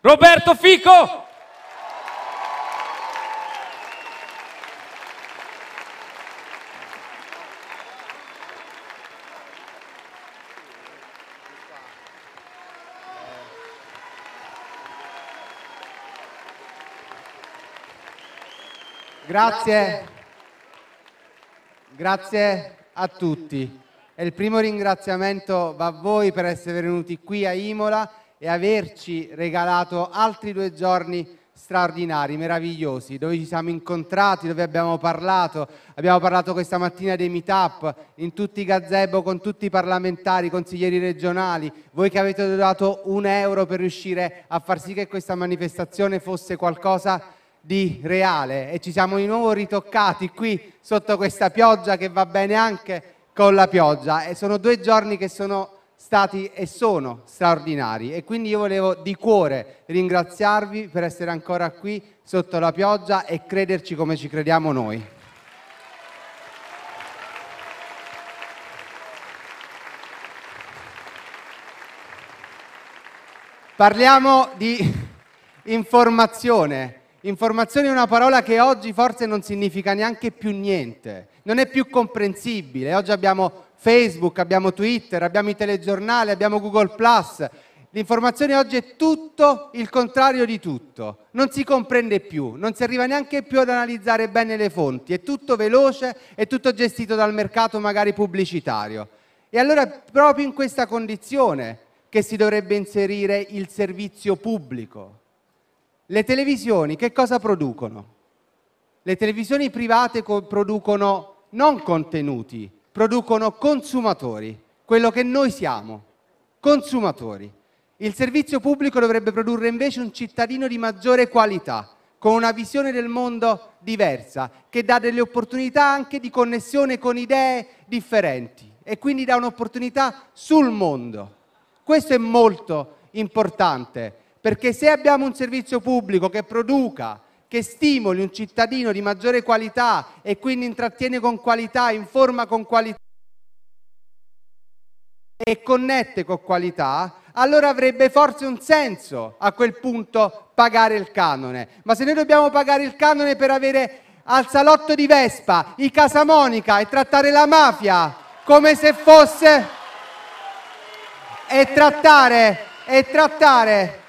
Roberto Fico! Grazie. Grazie a tutti. E il primo ringraziamento va a voi per essere venuti qui a Imola e averci regalato altri due giorni straordinari, meravigliosi, dove ci siamo incontrati, dove abbiamo parlato, abbiamo parlato questa mattina dei meetup in tutti i gazebo con tutti i parlamentari, consiglieri regionali, voi che avete dato un euro per riuscire a far sì che questa manifestazione fosse qualcosa di reale e ci siamo di nuovo ritoccati qui sotto questa pioggia che va bene anche con la pioggia e sono due giorni che sono stati e sono straordinari e quindi io volevo di cuore ringraziarvi per essere ancora qui sotto la pioggia e crederci come ci crediamo noi. Parliamo di informazione. Informazione è una parola che oggi forse non significa neanche più niente, non è più comprensibile. Oggi abbiamo Facebook, abbiamo Twitter, abbiamo i telegiornali, abbiamo Google L'informazione oggi è tutto il contrario di tutto, non si comprende più, non si arriva neanche più ad analizzare bene le fonti, è tutto veloce, è tutto gestito dal mercato magari pubblicitario. E allora è proprio in questa condizione che si dovrebbe inserire il servizio pubblico. Le televisioni che cosa producono? Le televisioni private producono non contenuti, producono consumatori, quello che noi siamo, consumatori. Il servizio pubblico dovrebbe produrre invece un cittadino di maggiore qualità, con una visione del mondo diversa, che dà delle opportunità anche di connessione con idee differenti e quindi dà un'opportunità sul mondo. Questo è molto importante, perché se abbiamo un servizio pubblico che produca che stimoli un cittadino di maggiore qualità e quindi intrattiene con qualità, informa con qualità e connette con qualità, allora avrebbe forse un senso a quel punto pagare il canone. Ma se noi dobbiamo pagare il canone per avere al salotto di Vespa i Casa Monica e trattare la mafia come se fosse... e trattare... e trattare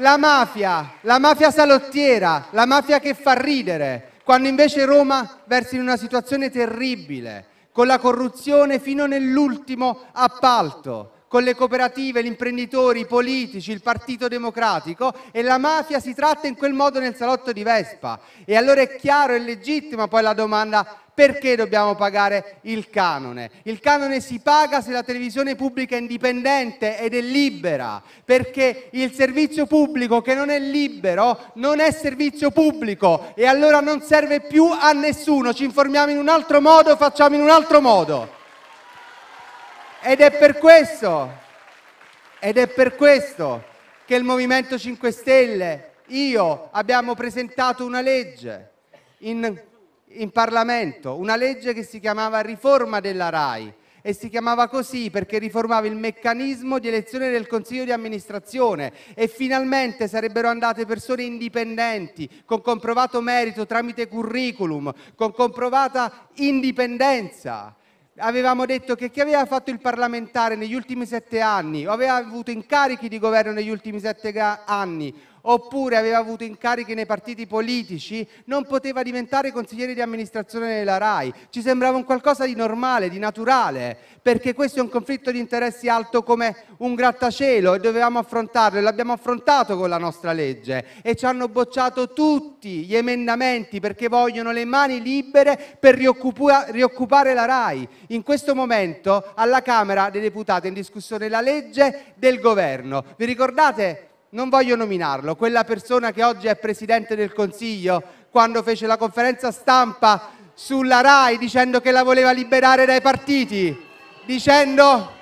la mafia, la mafia salottiera, la mafia che fa ridere, quando invece Roma versa in una situazione terribile, con la corruzione fino nell'ultimo appalto, con le cooperative, gli imprenditori, i politici, il Partito Democratico e la mafia si tratta in quel modo nel salotto di Vespa. E allora è chiaro e legittima poi la domanda perché dobbiamo pagare il canone? Il canone si paga se la televisione pubblica è indipendente ed è libera, perché il servizio pubblico che non è libero non è servizio pubblico e allora non serve più a nessuno. Ci informiamo in un altro modo, facciamo in un altro modo. Ed è per questo, ed è per questo che il Movimento 5 Stelle, io, abbiamo presentato una legge in in Parlamento una legge che si chiamava riforma della RAI e si chiamava così perché riformava il meccanismo di elezione del consiglio di amministrazione e finalmente sarebbero andate persone indipendenti con comprovato merito tramite curriculum, con comprovata indipendenza. Avevamo detto che chi aveva fatto il parlamentare negli ultimi sette anni o aveva avuto incarichi di governo negli ultimi sette anni oppure aveva avuto incarichi nei partiti politici, non poteva diventare consigliere di amministrazione della RAI. Ci sembrava un qualcosa di normale, di naturale, perché questo è un conflitto di interessi alto come un grattacielo e dovevamo affrontarlo e l'abbiamo affrontato con la nostra legge e ci hanno bocciato tutti gli emendamenti perché vogliono le mani libere per rioccupare la RAI. In questo momento alla Camera dei Deputati è in discussione la legge del governo. Vi ricordate non voglio nominarlo, quella persona che oggi è Presidente del Consiglio, quando fece la conferenza stampa sulla RAI dicendo che la voleva liberare dai partiti, dicendo...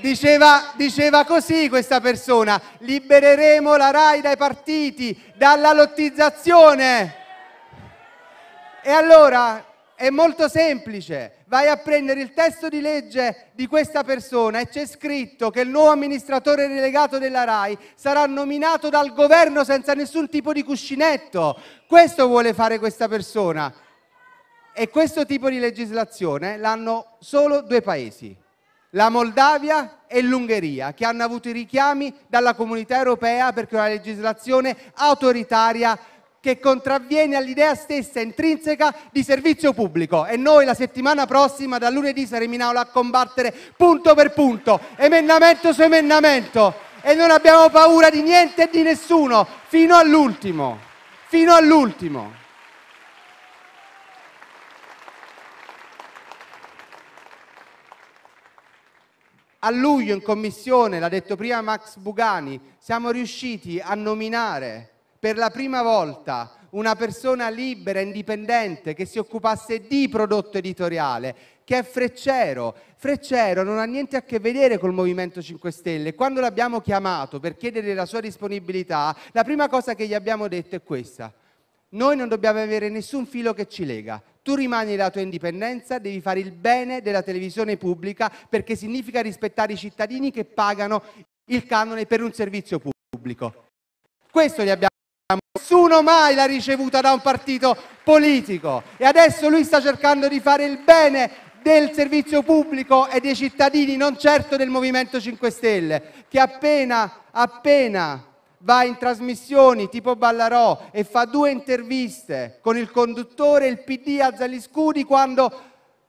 Diceva, diceva, così questa persona, libereremo la RAI dai partiti, dalla lottizzazione. E allora è molto semplice, vai a prendere il testo di legge di questa persona e c'è scritto che il nuovo amministratore delegato della RAI sarà nominato dal governo senza nessun tipo di cuscinetto. Questo vuole fare questa persona. E questo tipo di legislazione l'hanno solo due paesi, la Moldavia e l'Ungheria, che hanno avuto i richiami dalla comunità europea perché è una legislazione autoritaria che contravviene all'idea stessa intrinseca di servizio pubblico. E noi la settimana prossima, da lunedì, saremo in aula a combattere punto per punto, emendamento su emendamento. E non abbiamo paura di niente e di nessuno, fino all'ultimo. Fino all'ultimo. A luglio in commissione, l'ha detto prima Max Bugani, siamo riusciti a nominare per la prima volta una persona libera, indipendente, che si occupasse di prodotto editoriale, che è Freccero. Freccero non ha niente a che vedere col Movimento 5 Stelle. Quando l'abbiamo chiamato per chiedere la sua disponibilità, la prima cosa che gli abbiamo detto è questa. Noi non dobbiamo avere nessun filo che ci lega. Tu rimani la tua indipendenza, devi fare il bene della televisione pubblica perché significa rispettare i cittadini che pagano il canone per un servizio pubblico. Questo gli abbiamo nessuno mai l'ha ricevuta da un partito politico e adesso lui sta cercando di fare il bene del servizio pubblico e dei cittadini, non certo del Movimento 5 Stelle, che appena, appena va in trasmissioni tipo Ballarò e fa due interviste con il conduttore, il PD alza gli scudi quando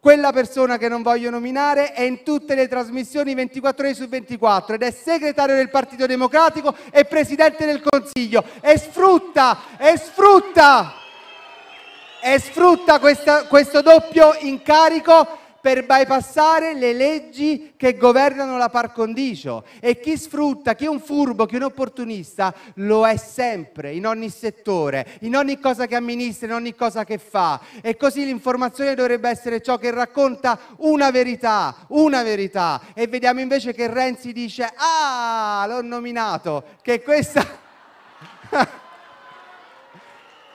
quella persona che non voglio nominare è in tutte le trasmissioni 24 ore su 24 ed è segretario del Partito Democratico e presidente del Consiglio e sfrutta, e sfrutta, e sfrutta questa, questo doppio incarico per bypassare le leggi che governano la par condicio e chi sfrutta, chi è un furbo, chi è un opportunista lo è sempre, in ogni settore, in ogni cosa che amministra, in ogni cosa che fa e così l'informazione dovrebbe essere ciò che racconta una verità, una verità e vediamo invece che Renzi dice ah l'ho nominato, che questa...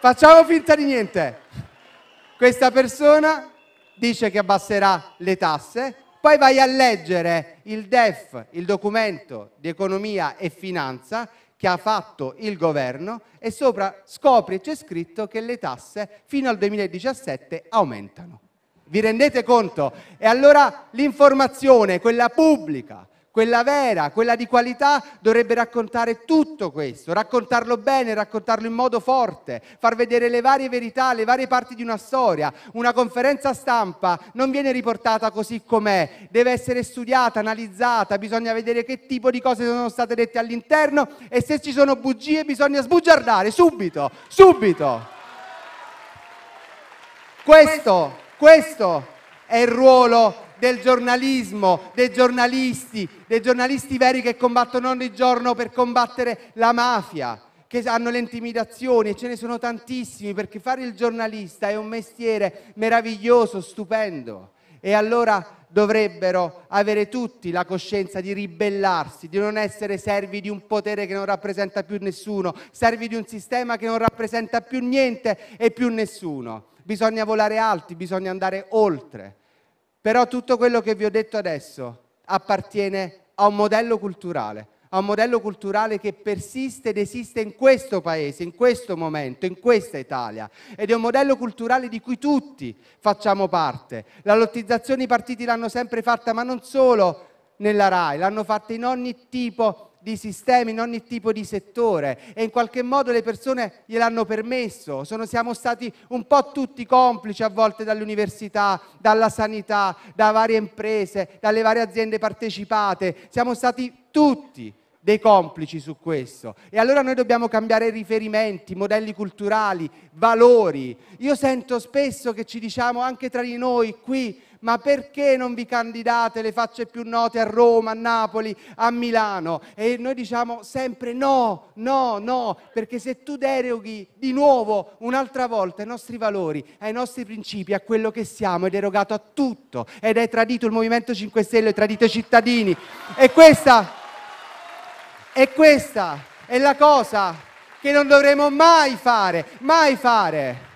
Facciamo finta di niente. Questa persona dice che abbasserà le tasse, poi vai a leggere il DEF, il documento di economia e finanza che ha fatto il governo e sopra scopri c'è scritto che le tasse fino al 2017 aumentano. Vi rendete conto? E allora l'informazione, quella pubblica, quella vera, quella di qualità, dovrebbe raccontare tutto questo, raccontarlo bene, raccontarlo in modo forte, far vedere le varie verità, le varie parti di una storia. Una conferenza stampa non viene riportata così com'è, deve essere studiata, analizzata, bisogna vedere che tipo di cose sono state dette all'interno e se ci sono bugie bisogna sbugiardare subito, subito. Questo, questo è il ruolo del giornalismo, dei giornalisti, dei giornalisti veri che combattono ogni giorno per combattere la mafia, che hanno le intimidazioni e ce ne sono tantissimi perché fare il giornalista è un mestiere meraviglioso, stupendo e allora dovrebbero avere tutti la coscienza di ribellarsi, di non essere servi di un potere che non rappresenta più nessuno, servi di un sistema che non rappresenta più niente e più nessuno. Bisogna volare alti, bisogna andare oltre. Però tutto quello che vi ho detto adesso appartiene a un modello culturale, a un modello culturale che persiste ed esiste in questo paese, in questo momento, in questa Italia. Ed è un modello culturale di cui tutti facciamo parte. La lottizzazione i partiti l'hanno sempre fatta, ma non solo nella RAI, l'hanno fatta in ogni tipo di di sistemi in ogni tipo di settore e in qualche modo le persone gliel'hanno permesso. Sono, siamo stati un po' tutti complici a volte dall'università, dalla sanità, da varie imprese, dalle varie aziende partecipate. Siamo stati tutti dei complici su questo. E allora noi dobbiamo cambiare riferimenti, modelli culturali, valori. Io sento spesso che ci diciamo anche tra di noi qui ma perché non vi candidate le facce più note a Roma, a Napoli, a Milano? E noi diciamo sempre no, no, no, perché se tu deroghi di nuovo un'altra volta ai nostri valori, ai nostri principi, a quello che siamo, ed hai derogato a tutto, ed hai tradito il Movimento 5 Stelle, hai tradito i cittadini. E questa, e questa è la cosa che non dovremo mai fare, mai fare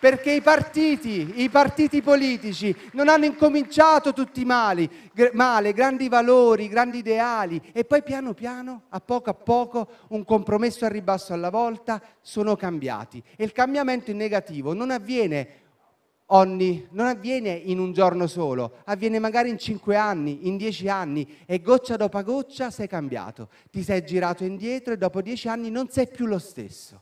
perché i partiti, i partiti politici non hanno incominciato tutti mali, male, grandi valori, grandi ideali e poi piano piano, a poco a poco, un compromesso a ribasso alla volta, sono cambiati. E il cambiamento in negativo non avviene ogni, non avviene in un giorno solo, avviene magari in cinque anni, in dieci anni e goccia dopo goccia sei cambiato, ti sei girato indietro e dopo dieci anni non sei più lo stesso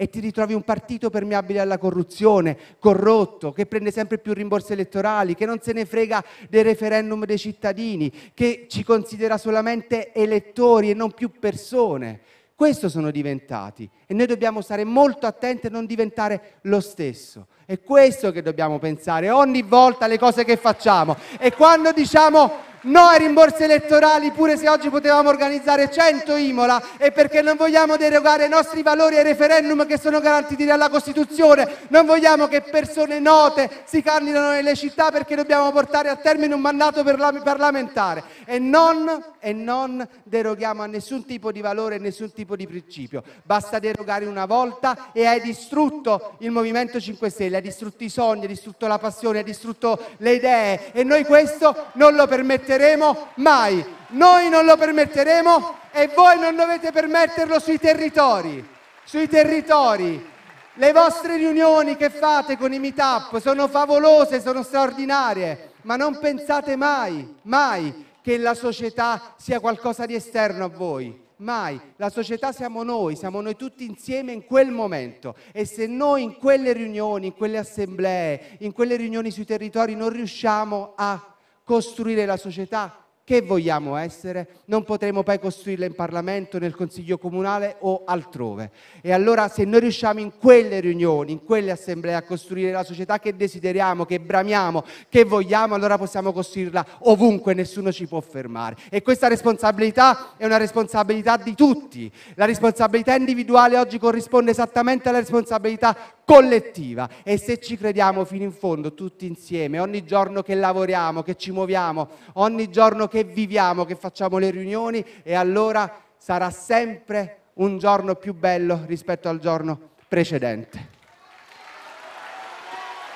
e ti ritrovi un partito permeabile alla corruzione, corrotto, che prende sempre più rimborsi elettorali, che non se ne frega del referendum dei cittadini, che ci considera solamente elettori e non più persone. Questo sono diventati e noi dobbiamo stare molto attenti a non diventare lo stesso. È questo che dobbiamo pensare ogni volta alle cose che facciamo. E quando diciamo No ai rimborsi elettorali pure se oggi potevamo organizzare 100 Imola e perché non vogliamo derogare i nostri valori ai referendum che sono garantiti dalla Costituzione. Non vogliamo che persone note si candidano nelle città perché dobbiamo portare a termine un mandato parlamentare e non, e non deroghiamo a nessun tipo di valore e nessun tipo di principio. Basta derogare una volta e hai distrutto il Movimento 5 Stelle, hai distrutto i sogni, hai distrutto la passione, hai distrutto le idee e noi questo non lo permetteremo mai. Noi non lo permetteremo e voi non dovete permetterlo sui territori, sui territori. Le vostre riunioni che fate con i meetup sono favolose, sono straordinarie, ma non pensate mai, mai che la società sia qualcosa di esterno a voi. Mai, la società siamo noi, siamo noi tutti insieme in quel momento e se noi in quelle riunioni, in quelle assemblee, in quelle riunioni sui territori non riusciamo a costruire la società, che vogliamo essere, non potremo poi costruirle in Parlamento, nel Consiglio Comunale o altrove. E allora se noi riusciamo in quelle riunioni, in quelle assemblee a costruire la società che desideriamo, che bramiamo, che vogliamo, allora possiamo costruirla ovunque, nessuno ci può fermare. E questa responsabilità è una responsabilità di tutti. La responsabilità individuale oggi corrisponde esattamente alla responsabilità collettiva e se ci crediamo fino in fondo tutti insieme, ogni giorno che lavoriamo, che ci muoviamo, ogni giorno che che viviamo, che facciamo le riunioni e allora sarà sempre un giorno più bello rispetto al giorno precedente.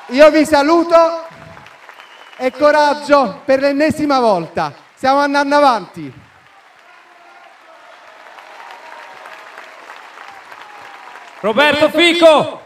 Io vi saluto e coraggio per l'ennesima volta. Stiamo andando avanti. Roberto Fico.